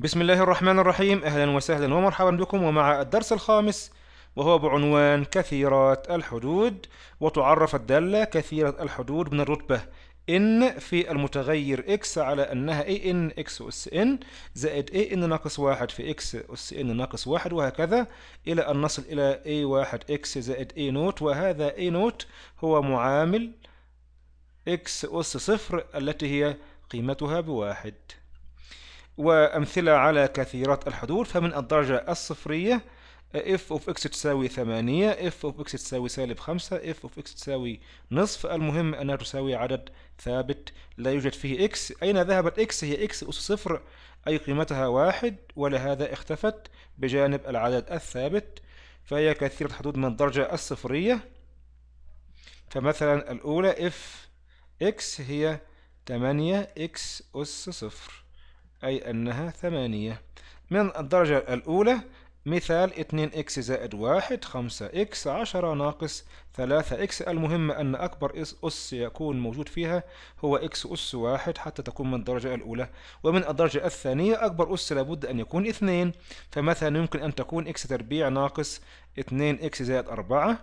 بسم الله الرحمن الرحيم أهلا وسهلا ومرحبا بكم ومع الدرس الخامس وهو بعنوان كثيرات الحدود وتعرف الدالة كثيرة الحدود من الرتبة n في المتغير x على أنها ان x أس n زائد ان ناقص واحد في x أس n ناقص واحد وهكذا إلى أن نصل إلى a واحد x زائد a نوت وهذا a نوت هو معامل x أس صفر التي هي قيمتها بواحد وأمثلة على كثيرات الحدود فمن الدرجة الصفرية f of x تساوي 8 f of x تساوي سالب 5 f of x تساوي نصف المهم أنها تساوي عدد ثابت لا يوجد فيه x أين ذهبت x هي x أس صفر أي قيمتها واحد ولهذا اختفت بجانب العدد الثابت فهي كثيرة حدود من الدرجة الصفرية فمثلا الأولى f x هي 8 x أس صفر أي أنها ثمانية من الدرجة الأولى مثال 2x زائد 1 5x 10 ناقص 3x المهم أن أكبر أس يكون موجود فيها هو x أس 1 حتى تكون من الدرجة الأولى ومن الدرجة الثانية أكبر أس لابد أن يكون 2 فمثلا يمكن أن تكون x تربيع ناقص 2x زائد 4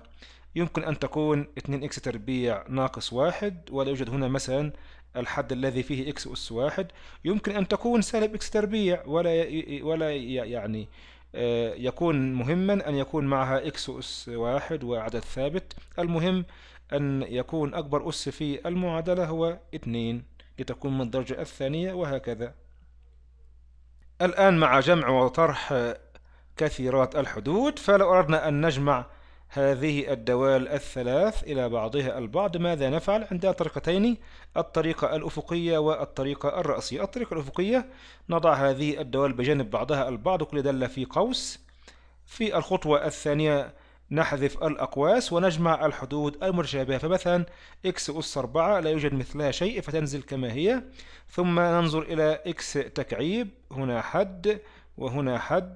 يمكن أن تكون 2 إكس تربيع ناقص واحد ولا يوجد هنا مثلا الحد الذي فيه إكس أس واحد يمكن أن تكون سالب إكس تربيع ولا ولا يعني آه، يكون مهما أن يكون معها إكس أس واحد وعدد ثابت المهم أن يكون أكبر أس في المعادلة هو 2 لتكون من الدرجة الثانية وهكذا الآن مع جمع وطرح كثيرات الحدود فلو أردنا أن نجمع هذه الدوال الثلاث إلى بعضها البعض ماذا نفعل؟ عندنا طريقتين الطريقة الأفقية والطريقة الرأسية الطريقة الأفقية نضع هذه الدوال بجانب بعضها البعض كل دالة في قوس في الخطوة الثانية نحذف الأقواس ونجمع الحدود المتشابهة فمثلا x أس 4 لا يوجد مثلها شيء فتنزل كما هي ثم ننظر إلى x تكعيب هنا حد وهنا حد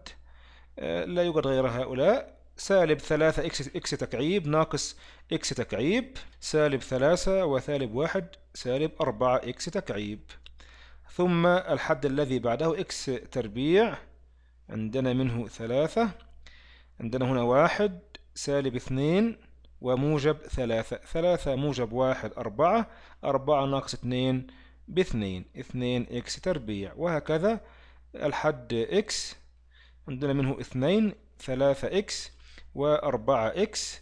آه، لا يوجد غير هؤلاء سالب ثلاثة إكس إكس تكعيب ناقص إكس تكعيب سالب ثلاثة وسالب واحد سالب أربعة إكس تكعيب ثم الحد الذي بعده إكس تربيع عندنا منه ثلاثة عندنا هنا واحد سالب اثنين وموجب ثلاثة ثلاثة موجب واحد أربعة أربعة ناقص اثنين باثنين اثنين إكس تربيع وهكذا الحد إكس عندنا منه اثنين ثلاثة إكس وأربعة إكس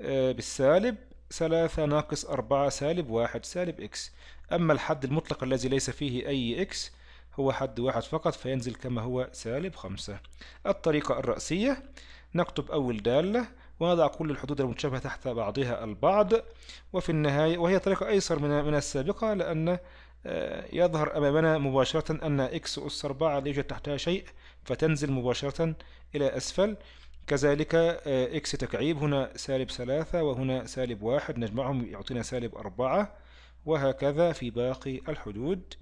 آه، بالسالب ثلاثة ناقص أربعة سالب واحد سالب إكس أما الحد المطلق الذي ليس فيه أي إكس هو حد واحد فقط فينزل كما هو سالب خمسة الطريقة الرأسية نكتب أول دالة ونضع كل الحدود المتشابهة تحت بعضها البعض وفي النهاية وهي طريقة أيسر من من السابقة لأن آه، يظهر أمامنا مباشرة أن إكس أس 4 لا يوجد تحتها شيء فتنزل مباشرة إلى أسفل كذلك آه، إكس تكعيب هنا سالب ثلاثة وهنا سالب واحد نجمعهم يعطينا سالب أربعة وهكذا في باقي الحدود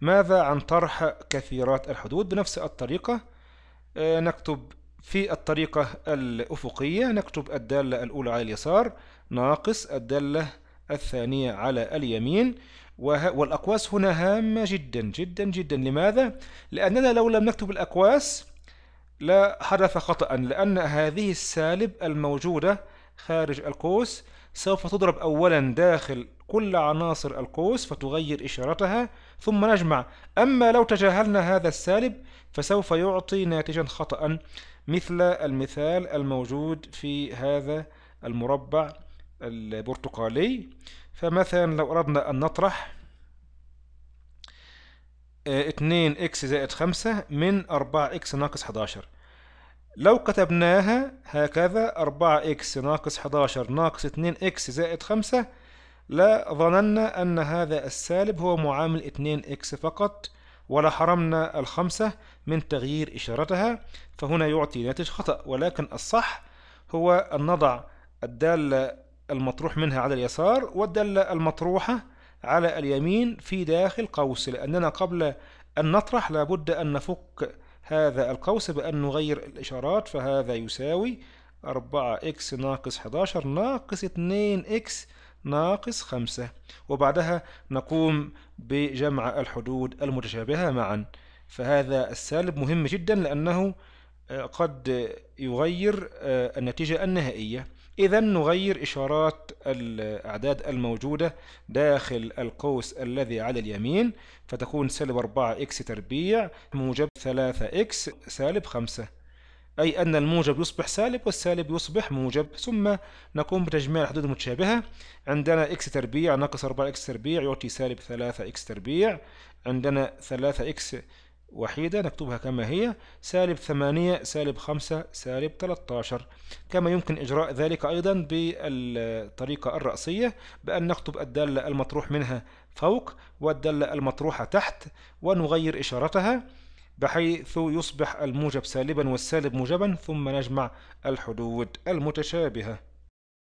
ماذا عن طرح كثيرات الحدود بنفس الطريقة آه، نكتب في الطريقة الأفقية نكتب الدالة الأولى على اليسار ناقص الدالة الثانية على اليمين والأقواس هنا هامة جدا جدا جدا لماذا؟ لأننا لو لم نكتب الأقواس لا حدث خطأ لأن هذه السالب الموجودة خارج القوس سوف تضرب أولا داخل كل عناصر القوس فتغير إشارتها ثم نجمع أما لو تجاهلنا هذا السالب فسوف يعطي ناتجا خطأ مثل المثال الموجود في هذا المربع البرتقالي فمثلا لو أردنا أن نطرح 2 اكس زائد 5 من 4 اكس ناقص 11 لو كتبناها هكذا 4 اكس ناقص 11 ناقص 2 اكس زائد 5 لا ظننا أن هذا السالب هو معامل 2 اكس فقط ولا حرمنا الخمسة من تغيير إشارتها فهنا يعطي ناتج خطأ ولكن الصح هو أن نضع الدالة المطروح منها على اليسار والدالة المطروحة على اليمين في داخل قوس لأننا قبل أن نطرح لابد أن نفك هذا القوس بأن نغير الإشارات فهذا يساوي 4x ناقص 11 ناقص 2x ناقص 5 وبعدها نقوم بجمع الحدود المتشابهة معا فهذا السالب مهم جدا لأنه آه، قد يغير آه، النتيجة النهائية إذا نغير إشارات الأعداد الموجودة داخل القوس الذي على اليمين فتكون سالب 4 إكس تربيع موجب 3 إكس سالب 5 أي أن الموجب يصبح سالب والسالب يصبح موجب ثم نقوم بتجميع الحدود المتشابهة عندنا إكس تربيع ناقص 4 إكس تربيع يعطي سالب 3 إكس تربيع عندنا 3 إكس وحيدة نكتبها كما هي سالب 8 سالب 5 سالب 13 كما يمكن إجراء ذلك أيضا بالطريقة الرأسية بأن نكتب الدالة المطروح منها فوق والدالة المطروحة تحت ونغير إشارتها بحيث يصبح الموجب سالبا والسالب موجبا ثم نجمع الحدود المتشابهة